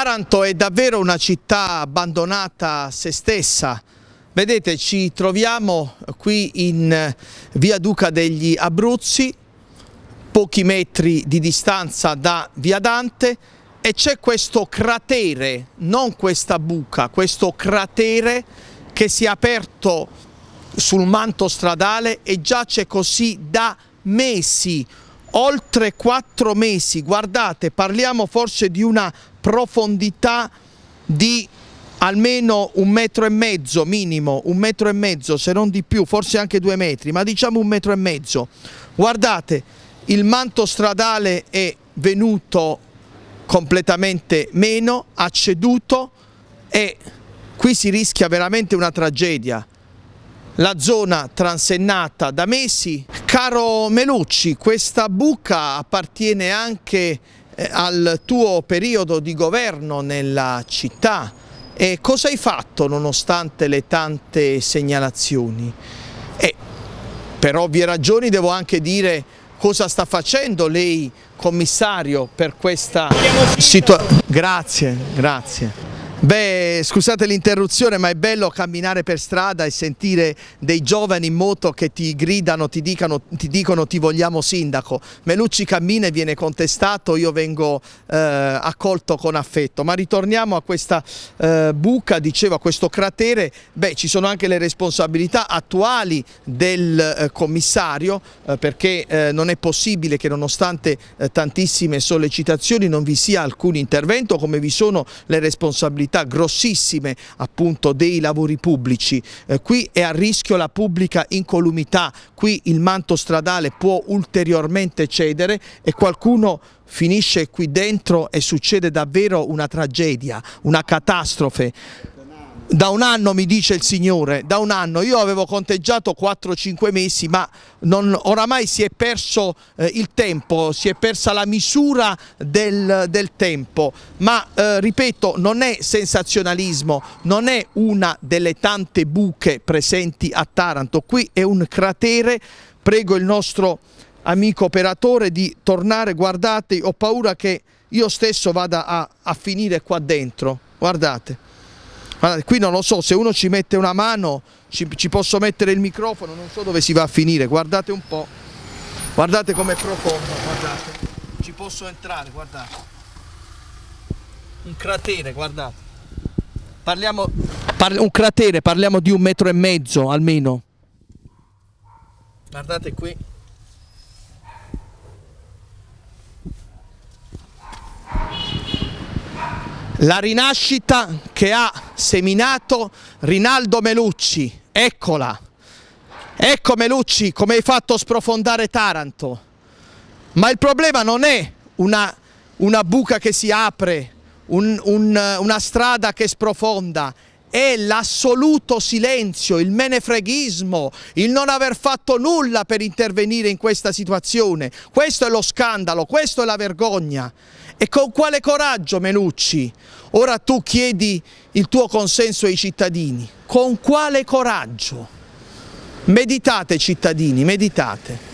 Taranto è davvero una città abbandonata a se stessa. Vedete, ci troviamo qui in eh, via Duca degli Abruzzi, pochi metri di distanza da via Dante, e c'è questo cratere, non questa buca, questo cratere che si è aperto sul manto stradale e giace così da mesi oltre quattro mesi, guardate, parliamo forse di una profondità di almeno un metro e mezzo minimo, un metro e mezzo se non di più, forse anche due metri, ma diciamo un metro e mezzo. Guardate, il manto stradale è venuto completamente meno, ha ceduto e qui si rischia veramente una tragedia. La zona transennata da mesi Caro Melucci, questa buca appartiene anche eh, al tuo periodo di governo nella città e cosa hai fatto nonostante le tante segnalazioni? E per ovvie ragioni devo anche dire cosa sta facendo lei commissario per questa situazione. Grazie, grazie. Beh, scusate l'interruzione, ma è bello camminare per strada e sentire dei giovani in moto che ti gridano, ti, dicano, ti dicono ti vogliamo sindaco. Melucci cammina e viene contestato, io vengo eh, accolto con affetto. Ma ritorniamo a questa eh, buca, dicevo, a questo cratere. Beh, ci sono anche le responsabilità attuali del eh, commissario, eh, perché eh, non è possibile che nonostante eh, tantissime sollecitazioni non vi sia alcun intervento, come vi sono le responsabilità responsabilità grossissime appunto dei lavori pubblici, eh, qui è a rischio la pubblica incolumità, qui il manto stradale può ulteriormente cedere e qualcuno finisce qui dentro e succede davvero una tragedia, una catastrofe da un anno mi dice il signore, da un anno, io avevo conteggiato 4-5 mesi ma non, oramai si è perso eh, il tempo, si è persa la misura del, del tempo, ma eh, ripeto non è sensazionalismo, non è una delle tante buche presenti a Taranto, qui è un cratere, prego il nostro amico operatore di tornare, guardate ho paura che io stesso vada a, a finire qua dentro, guardate. Guardate, qui non lo so, se uno ci mette una mano ci, ci posso mettere il microfono, non so dove si va a finire, guardate un po', guardate com'è profondo, guardate, ci posso entrare, guardate, un cratere, guardate, parliamo, parli, un cratere, parliamo di un metro e mezzo almeno, guardate qui. La rinascita che ha seminato Rinaldo Melucci, eccola. Ecco Melucci come hai fatto sprofondare Taranto. Ma il problema non è una, una buca che si apre, un, un, una strada che sprofonda, è l'assoluto silenzio, il menefreghismo, il non aver fatto nulla per intervenire in questa situazione. Questo è lo scandalo, questa è la vergogna. E con quale coraggio, Menucci? Ora tu chiedi il tuo consenso ai cittadini. Con quale coraggio? Meditate cittadini, meditate.